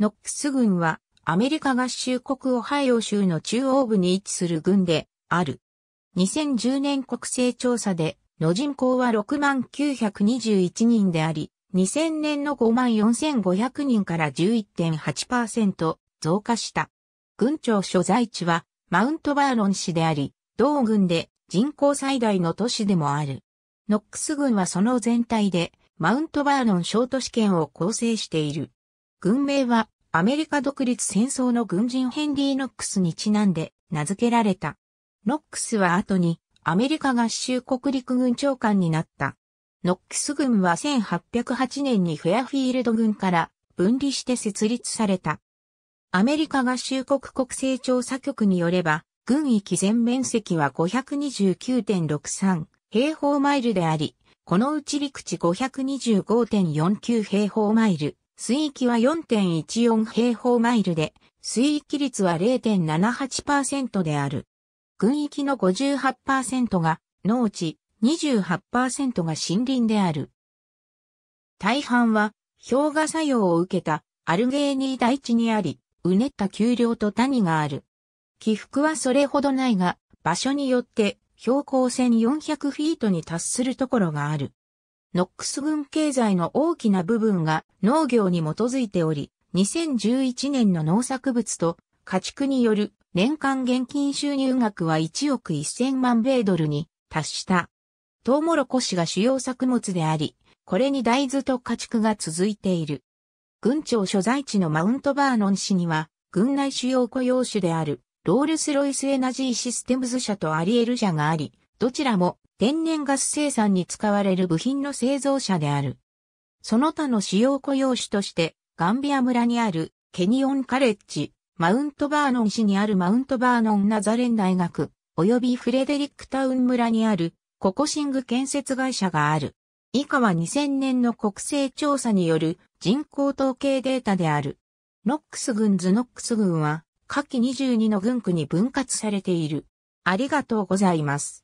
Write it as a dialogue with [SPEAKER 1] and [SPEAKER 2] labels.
[SPEAKER 1] ノックス軍はアメリカ合衆国オハイオ州の中央部に位置する軍である。2010年国勢調査での人口は6921人であり、2000年の54500人から11.8%増加した。軍庁所在地はマウントバーロン市であり、同軍で人口最大の都市でもある。ノックス軍はその全体でマウントバーロン小都市圏を構成している。軍名はアメリカ独立戦争の軍人ヘンリー・ノックスにちなんで名付けられた。ノックスは後にアメリカ合衆国陸軍長官になった。ノックス軍は1808年にフェアフィールド軍から分離して設立された。アメリカ合衆国国勢調査局によれば、軍域全面積は529.63平方マイルであり、このうち陸地525.49平方マイル、水域は4.14平方マイルで、水域率は0.78%である。群域の58%が農地、28%が森林である。大半は氷河作用を受けたアルゲーニー大地にあり、うねった丘陵と谷がある。起伏はそれほどないが、場所によって標高1400フィートに達するところがある。ノックス郡経済の大きな部分が農業に基づいており、2011年の農作物と家畜による年間現金収入額は1億1000万米ドルに達した。トウモロコシが主要作物であり、これに大豆と家畜が続いている。軍庁所在地のマウントバーノン市には、軍内主要雇用種である、ロールスロイスエナジーシステムズ社とアリエル社があり、どちらも天然ガス生産に使われる部品の製造者である。その他の主要雇用種として、ガンビア村にあるケニオンカレッジ、マウントバーノン市にあるマウントバーノンナザレン大学、及びフレデリックタウン村にあるココシング建設会社がある。以下は2000年の国勢調査による人口統計データである。ノックス郡ズノックス郡は下記22の郡区に分割されている。ありがとうございます。